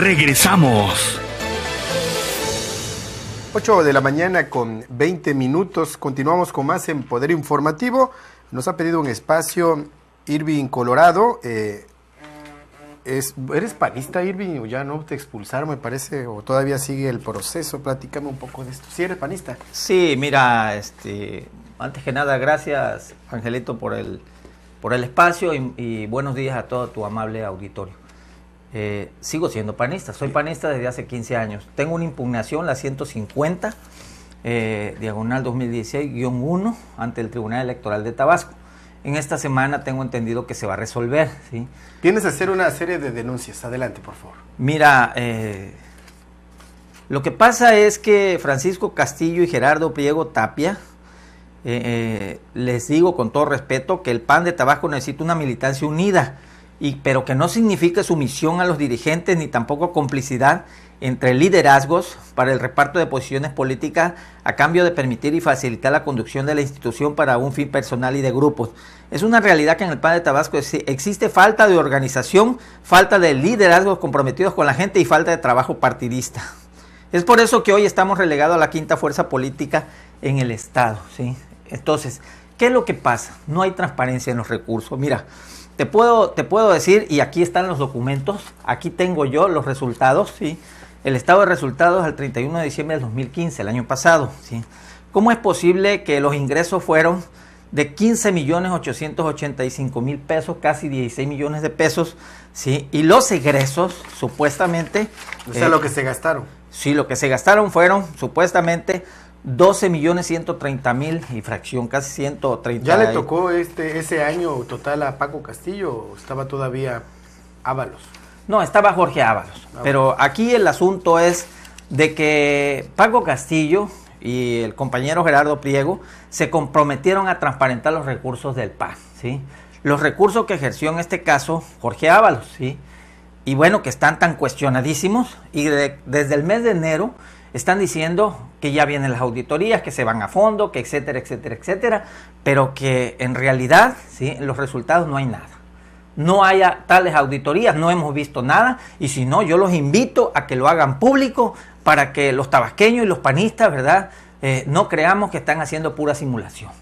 Regresamos. 8 de la mañana con 20 minutos. Continuamos con más en Poder Informativo. Nos ha pedido un espacio Irving Colorado. Eh, es, ¿Eres panista, Irving? O ya no te expulsaron, me parece, o todavía sigue el proceso. Platícame un poco de esto. ¿Sí eres panista? Sí, mira, este, antes que nada, gracias, Angelito, por el, por el espacio y buenos días a todo tu amable auditorio. Eh, sigo siendo panista, soy panista desde hace 15 años. Tengo una impugnación, la 150, eh, diagonal 2016-1, ante el Tribunal Electoral de Tabasco. En esta semana tengo entendido que se va a resolver. tienes Tienes hacer una serie de denuncias. Adelante, por favor. Mira, eh, lo que pasa es que Francisco Castillo y Gerardo Priego Tapia, les digo con todo respeto que el PAN de Tabasco necesita una militancia unida pero que no signifique sumisión a los dirigentes ni tampoco complicidad entre liderazgos para el reparto de posiciones políticas a cambio de permitir y facilitar la conducción de la institución para un fin personal y de grupos. Es una realidad que en el PAN de Tabasco existe falta de organización, falta de liderazgos comprometidos con la gente y falta de trabajo partidista. Es por eso que hoy estamos relegados a la quinta fuerza política en el Estado. ¿sí? Entonces, ¿qué es lo que pasa? No hay transparencia en los recursos. Mira, te puedo, te puedo decir, y aquí están los documentos, aquí tengo yo los resultados, ¿sí? el estado de resultados al 31 de diciembre del 2015, el año pasado. ¿sí? ¿Cómo es posible que los ingresos fueron de 15 millones 885 mil pesos, casi 16 millones de pesos, ¿sí? Y los egresos, supuestamente... O sea, lo eh, que se gastaron. Sí, lo que se gastaron fueron, supuestamente, 12 millones mil y fracción, casi 130. ¿Ya le tocó este ese año total a Paco Castillo o estaba todavía Ábalos? No, estaba Jorge Ábalos. Ah, pero aquí el asunto es de que Paco Castillo y el compañero Gerardo Priego se comprometieron a transparentar los recursos del paz ¿sí? Los recursos que ejerció en este caso Jorge Ábalos, ¿sí? y bueno, que están tan cuestionadísimos y desde el mes de enero están diciendo que ya vienen las auditorías, que se van a fondo, que etcétera, etcétera, etcétera, pero que en realidad ¿sí? los resultados no hay nada. No haya tales auditorías, no hemos visto nada y si no, yo los invito a que lo hagan público para que los tabasqueños y los panistas, ¿verdad? Eh, no creamos que están haciendo pura simulación.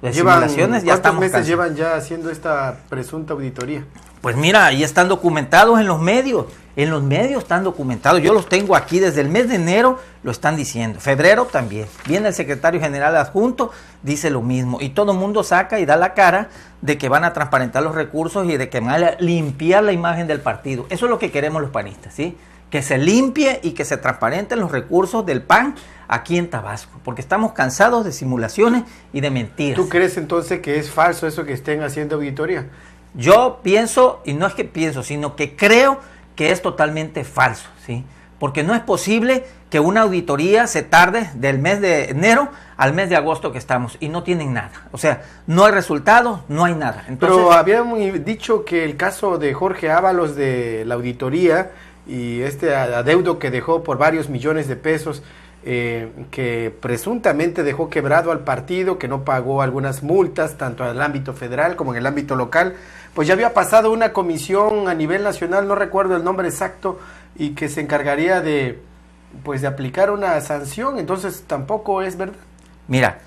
Las simulaciones ya ¿Cuántos meses llevan ya haciendo esta presunta auditoría? Pues mira, ahí están documentados en los medios. En los medios están documentados. Yo los tengo aquí desde el mes de enero, lo están diciendo. Febrero también. Viene el secretario general adjunto, dice lo mismo. Y todo el mundo saca y da la cara de que van a transparentar los recursos y de que van a limpiar la imagen del partido. Eso es lo que queremos los panistas, ¿sí? Que se limpie y que se transparenten los recursos del PAN aquí en Tabasco, porque estamos cansados de simulaciones y de mentiras. ¿Tú crees entonces que es falso eso que estén haciendo auditoría? Yo pienso, y no es que pienso, sino que creo que es totalmente falso, ¿sí? Porque no es posible que una auditoría se tarde del mes de enero al mes de agosto que estamos y no tienen nada. O sea, no hay resultado, no hay nada. Pero habíamos dicho que el caso de Jorge Ábalos de la auditoría y este adeudo que dejó por varios millones de pesos eh, que presuntamente dejó quebrado al partido, que no pagó algunas multas, tanto en el ámbito federal como en el ámbito local, pues ya había pasado una comisión a nivel nacional, no recuerdo el nombre exacto, y que se encargaría de, pues, de aplicar una sanción, entonces tampoco es verdad. Mira,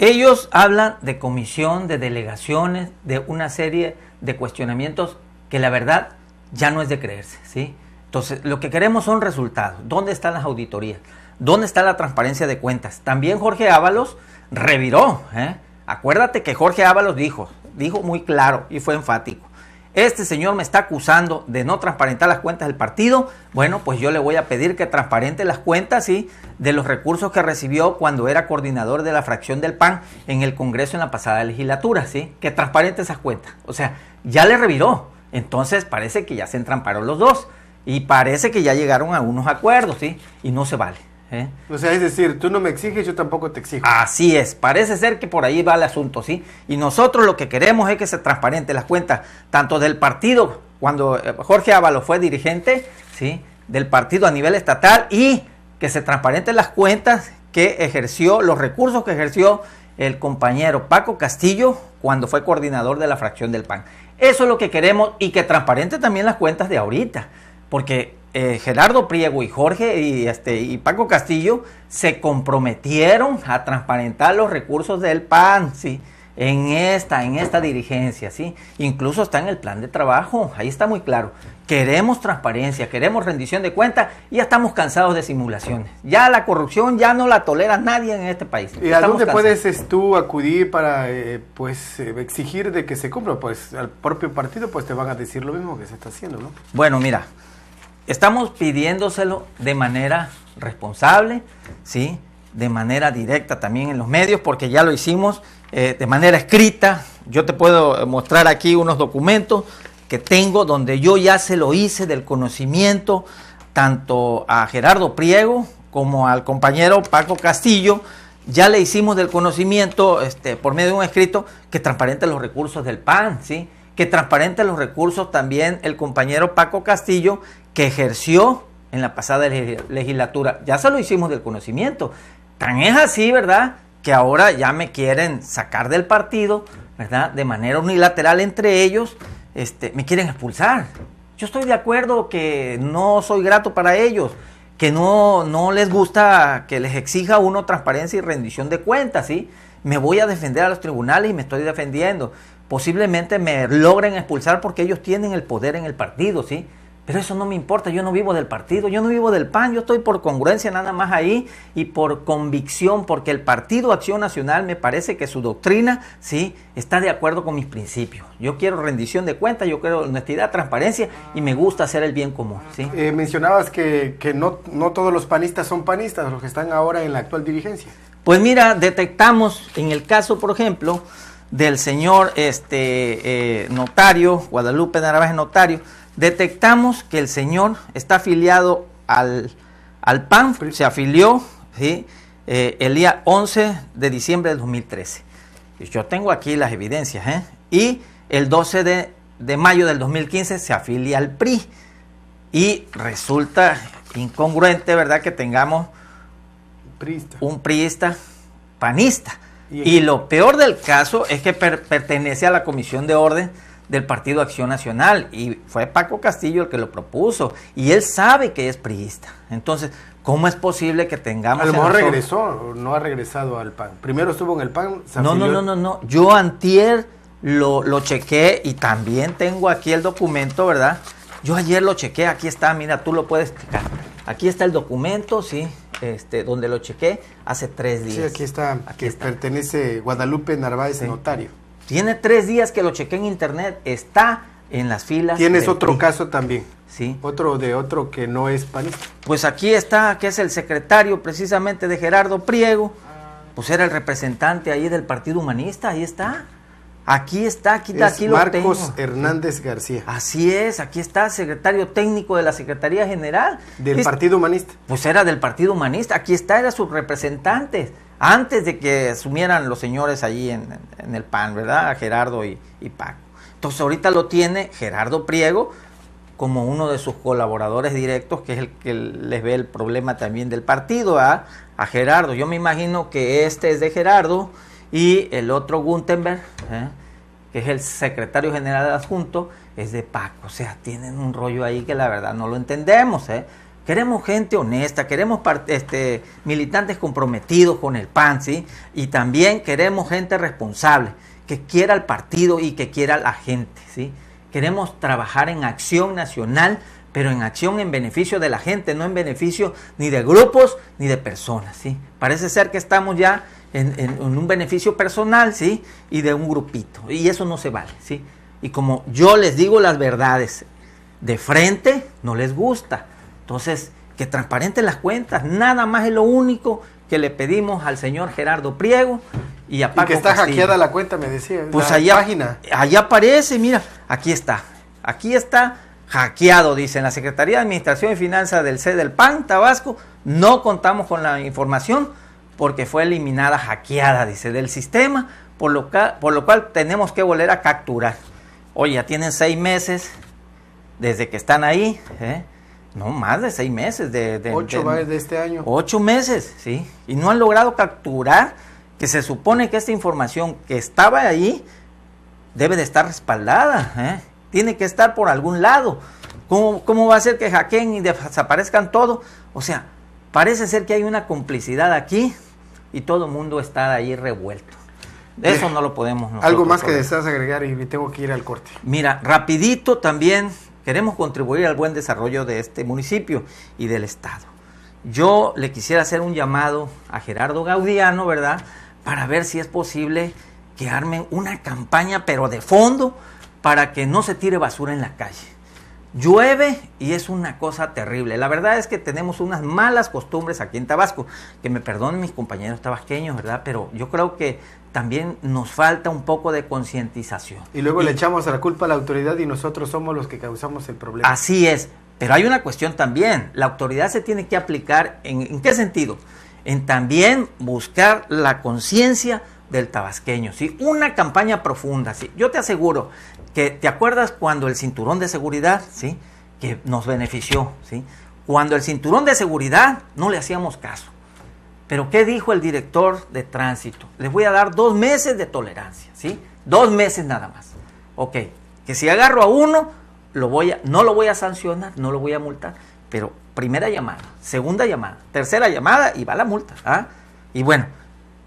ellos hablan de comisión, de delegaciones, de una serie de cuestionamientos que la verdad ya no es de creerse, ¿sí? Entonces, lo que queremos son resultados. ¿Dónde están las auditorías? ¿Dónde está la transparencia de cuentas? También Jorge Ábalos reviró. ¿eh? Acuérdate que Jorge Ábalos dijo, dijo muy claro y fue enfático. Este señor me está acusando de no transparentar las cuentas del partido. Bueno, pues yo le voy a pedir que transparente las cuentas ¿sí? de los recursos que recibió cuando era coordinador de la fracción del PAN en el Congreso en la pasada legislatura, ¿sí? Que transparente esas cuentas. O sea, ya le reviró. Entonces parece que ya se entramparon los dos y parece que ya llegaron a unos acuerdos, ¿sí? Y no se vale. ¿eh? O sea, es decir, tú no me exiges, yo tampoco te exijo. Así es, parece ser que por ahí va el asunto, ¿sí? Y nosotros lo que queremos es que se transparente las cuentas, tanto del partido, cuando eh, Jorge Ábalos fue dirigente, ¿sí? Del partido a nivel estatal y que se transparenten las cuentas que ejerció, los recursos que ejerció el compañero Paco Castillo cuando fue coordinador de la fracción del PAN. Eso es lo que queremos y que transparente también las cuentas de ahorita, porque eh, Gerardo Priego y Jorge y, este, y Paco Castillo se comprometieron a transparentar los recursos del PAN, ¿sí? En esta, en esta dirigencia, ¿sí? Incluso está en el plan de trabajo, ahí está muy claro. Queremos transparencia, queremos rendición de cuentas y ya estamos cansados de simulaciones. Ya la corrupción ya no la tolera nadie en este país. ¿Y a dónde puedes tú acudir para eh, pues eh, exigir de que se cumpla? Pues al propio partido pues te van a decir lo mismo que se está haciendo, ¿no? Bueno, mira, Estamos pidiéndoselo de manera responsable, ¿sí? de manera directa también en los medios, porque ya lo hicimos eh, de manera escrita. Yo te puedo mostrar aquí unos documentos que tengo donde yo ya se lo hice del conocimiento tanto a Gerardo Priego como al compañero Paco Castillo. Ya le hicimos del conocimiento este, por medio de un escrito que transparente los recursos del PAN, ¿sí? que transparente los recursos también el compañero Paco Castillo, que ejerció en la pasada legislatura. Ya se lo hicimos del conocimiento. Tan es así, ¿verdad? Que ahora ya me quieren sacar del partido, ¿verdad? De manera unilateral entre ellos, este, me quieren expulsar. Yo estoy de acuerdo que no soy grato para ellos, que no, no les gusta que les exija uno transparencia y rendición de cuentas, ¿sí? Me voy a defender a los tribunales y me estoy defendiendo. Posiblemente me logren expulsar porque ellos tienen el poder en el partido, ¿sí? Pero eso no me importa, yo no vivo del partido, yo no vivo del PAN, yo estoy por congruencia nada más ahí y por convicción, porque el Partido Acción Nacional me parece que su doctrina sí está de acuerdo con mis principios. Yo quiero rendición de cuentas, yo quiero honestidad, transparencia y me gusta hacer el bien común. ¿sí? Eh, mencionabas que, no, no todos los panistas son panistas, los que están ahora en la actual dirigencia. Pues mira, detectamos en el caso, por ejemplo, del señor este, eh, notario, Guadalupe Narváez Notario, detectamos que el señor está afiliado al, al PAN, se afilió eh, el día 11 de diciembre del 2013. Yo tengo aquí las evidencias. ¿eh? Y el 12 de, mayo del 2015 se afilia al PRI. Y resulta incongruente, ¿verdad?, que tengamos un priista panista. Y, lo peor del caso es que pertenece a la Comisión de Orden del Partido Acción Nacional y fue Paco Castillo el que lo propuso y él sabe que es priista. Entonces, ¿cómo es posible que tengamos... A lo mejor regresó, no ha regresado al PAN. Primero estuvo en el PAN. no, no, no, no, no. Yo antier lo, lo chequé y también tengo aquí el documento, ¿verdad? Yo ayer lo chequé, aquí está, mira, tú lo puedes checar. Aquí está el documento, sí, este, donde lo chequé hace tres días. Sí, aquí está, aquí que pertenece Guadalupe Narváez, notario. Tiene tres días que lo chequé en internet, está en las filas. Tienes otro caso también. Sí. Otro de otro que no es panista. Pues aquí está, que es el secretario precisamente de Gerardo Priego. Pues era el representante ahí del Partido Humanista, ahí está. Aquí está, aquí, está, aquí lo tengo. Marcos Hernández García. Así es, aquí está, secretario técnico de la Secretaría General. Del Partido Humanista. Pues era del Partido Humanista, aquí está, era su representante antes de que asumieran los señores allí en, el PAN, ¿verdad? a Gerardo y, Paco. Entonces ahorita lo tiene Gerardo Priego como uno de sus colaboradores directos, que es el que les ve el problema también del partido ¿ah? a, Gerardo. Yo me imagino que este es de Gerardo y el otro Gutenberg, ¿eh? que es el secretario general adjunto, es de Paco. O sea, tienen un rollo ahí que la verdad no lo entendemos. ¿eh? Queremos gente honesta, queremos este, militantes comprometidos con el PAN, ¿sí? Y también queremos gente responsable, que quiera el partido y que quiera la gente, ¿sí? Queremos trabajar en acción nacional, pero en acción en beneficio de la gente, no en beneficio ni de grupos ni de personas, ¿sí? Parece ser que estamos ya en, en un beneficio personal, ¿sí? Y de un grupito, y eso no se vale, ¿sí? Y como yo les digo las verdades de frente, no les gusta entonces, que transparenten las cuentas, nada más es lo único que le pedimos al señor Gerardo Priego y a Paco y que está hackeada la cuenta, me decía. Pues la allá, página. allá aparece, mira, aquí está. Aquí está hackeado, dice. En la Secretaría de Administración y Finanzas del C del PAN, Tabasco, no contamos con la información porque fue eliminada, hackeada, dice, del sistema, por lo, cual, por lo cual tenemos que volver a capturar. Oye, ya tienen seis meses desde que están ahí. ¿eh? No, más de seis meses. De, ocho meses de este año. Ocho meses, sí. Y no han logrado capturar que se supone que esta información que estaba ahí debe de estar respaldada. ¿eh? Tiene que estar por algún lado. ¿Cómo, ¿Cómo va a ser que hackeen y desaparezcan todo? O sea, parece ser que hay una complicidad aquí y todo el mundo está ahí revuelto. eso no lo podemos. Algo más que deseas agregar y tengo que ir al corte. Mira, rapidito también Queremos contribuir al buen desarrollo de este municipio y del Estado. Yo le quisiera hacer un llamado a Gerardo Gaudiano, ¿verdad? Para ver si es posible que armen una campaña, pero de fondo, para que no se tire basura en la calle. Llueve y es una cosa terrible. La verdad es que tenemos unas malas costumbres aquí en Tabasco, que me perdonen mis compañeros tabasqueños, ¿verdad? Pero yo creo que también nos falta un poco de concientización. Y luego le echamos la culpa a la autoridad y nosotros somos los que causamos el problema. Así es, pero hay una cuestión también, la autoridad se tiene que aplicar en, ¿en qué sentido? En también buscar la conciencia del tabasqueño, ¿sí? Una campaña profunda, ¿sí? Yo te aseguro que, ¿te acuerdas cuando el cinturón de seguridad, ¿sí? Que nos benefició, ¿sí? Cuando el cinturón de seguridad no le hacíamos caso. Pero ¿qué dijo el director de tránsito? Les voy a dar dos meses de tolerancia, ¿sí? Dos meses nada más. Ok, que si agarro a uno, lo voy a, no lo voy a sancionar, no lo voy a multar. Pero primera llamada, segunda llamada, tercera llamada y va la multa. ¿ah? Y bueno,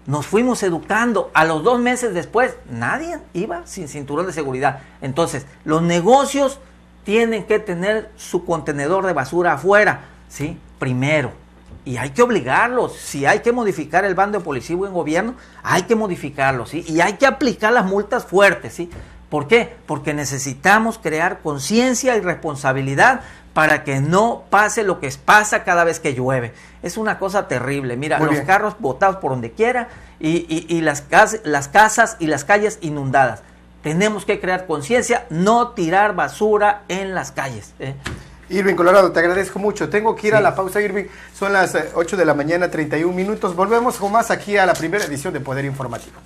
nos fuimos educando. A los dos meses después, nadie iba sin cinturón de seguridad. Entonces, los negocios tienen que tener su contenedor de basura afuera, ¿sí? Primero y hay que obligarlos. Si hay que modificar el bando de policía en gobierno, hay que modificarlo, ¿sí? Y hay que aplicar las multas fuertes, ¿sí? ¿Por qué? Porque necesitamos crear conciencia y responsabilidad para que no pase lo que pasa cada vez que llueve. Es una cosa terrible. Mira, los carros botados por donde quiera y, las, las casas y las calles inundadas. Tenemos que crear conciencia, no tirar basura en las calles. ¿eh? Irving Colorado, te agradezco mucho. Tengo que ir a la pausa, Irving. Son las 8 eh, de la mañana, 31 minutos. Volvemos con más aquí a la primera edición de Poder Informativo.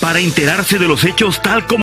Para enterarse de los hechos tal como...